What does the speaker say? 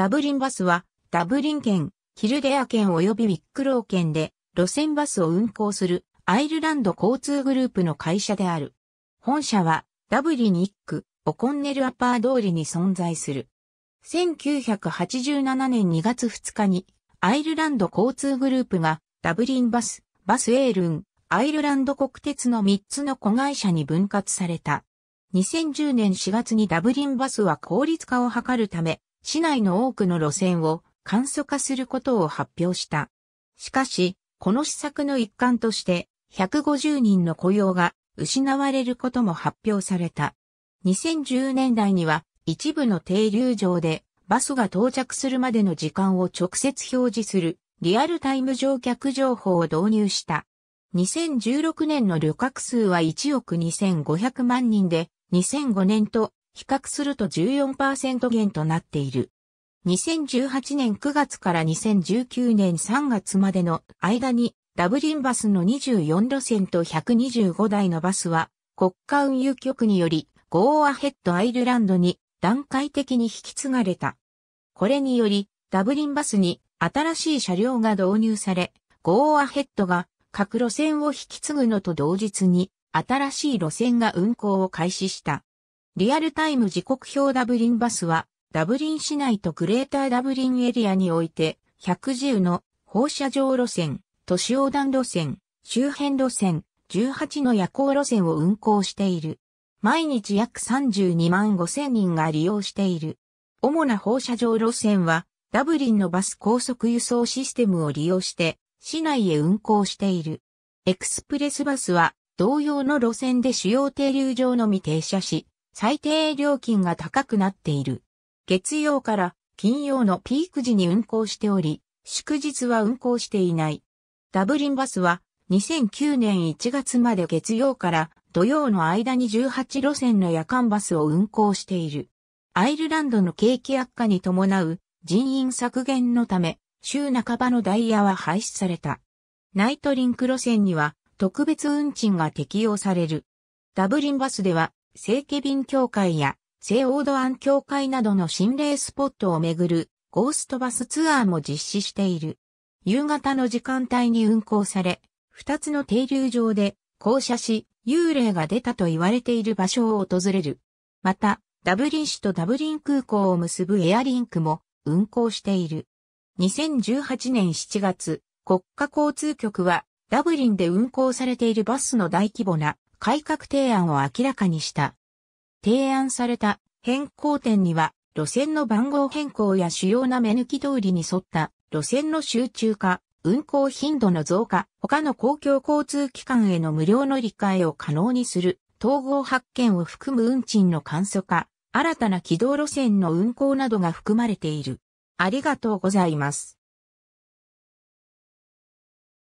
ダブリンバスは、ダブリン県、キルデア県及びウィックロー県で、路線バスを運行する、アイルランド交通グループの会社である。本社は、ダブリン1区、オコンネルアパー通りに存在する。1987年2月2日に、アイルランド交通グループが、ダブリンバス、バスエールン、アイルランド国鉄の3つの子会社に分割された。2010年4月にダブリンバスは効率化を図るため、市内の多くの路線を簡素化することを発表した。しかし、この施策の一環として、150人の雇用が失われることも発表された。2010年代には一部の停留場でバスが到着するまでの時間を直接表示するリアルタイム乗客情報を導入した。2016年の旅客数は1億2500万人で2005年と比較すると14%減となっている。2018年9月から2019年3月までの間にダブリンバスの24路線と125台のバスは国家運輸局によりゴーアヘッドアイルランドに段階的に引き継がれた。これによりダブリンバスに新しい車両が導入され、ゴーアヘッドが各路線を引き継ぐのと同日に新しい路線が運行を開始した。リアルタイム時刻表ダブリンバスは、ダブリン市内とグレーターダブリンエリアにおいて、110の放射状路線、都市横断路線、周辺路線、18の夜行路線を運行している。毎日約32万5千人が利用している。主な放射状路線は、ダブリンのバス高速輸送システムを利用して、市内へ運行している。エクスプレスバスは、同様の路線で主要停留場のみ停車し、最低料金が高くなっている。月曜から金曜のピーク時に運行しており、祝日は運行していない。ダブリンバスは2009年1月まで月曜から土曜の間に18路線の夜間バスを運行している。アイルランドの景気悪化に伴う人員削減のため、週半ばのダイヤは廃止された。ナイトリンク路線には特別運賃が適用される。ダブリンバスでは聖ケビン教会や聖オードアン教会などの心霊スポットをめぐるゴーストバスツアーも実施している。夕方の時間帯に運行され、二つの停留場で降車し、幽霊が出たと言われている場所を訪れる。また、ダブリン市とダブリン空港を結ぶエアリンクも運行している。2018年7月、国家交通局はダブリンで運行されているバスの大規模な改革提案を明らかにした。提案された変更点には、路線の番号変更や主要な目抜き通りに沿った路線の集中化、運行頻度の増加、他の公共交通機関への無料乗り換えを可能にする、統合発見を含む運賃の簡素化、新たな軌道路線の運行などが含まれている。ありがとうございます。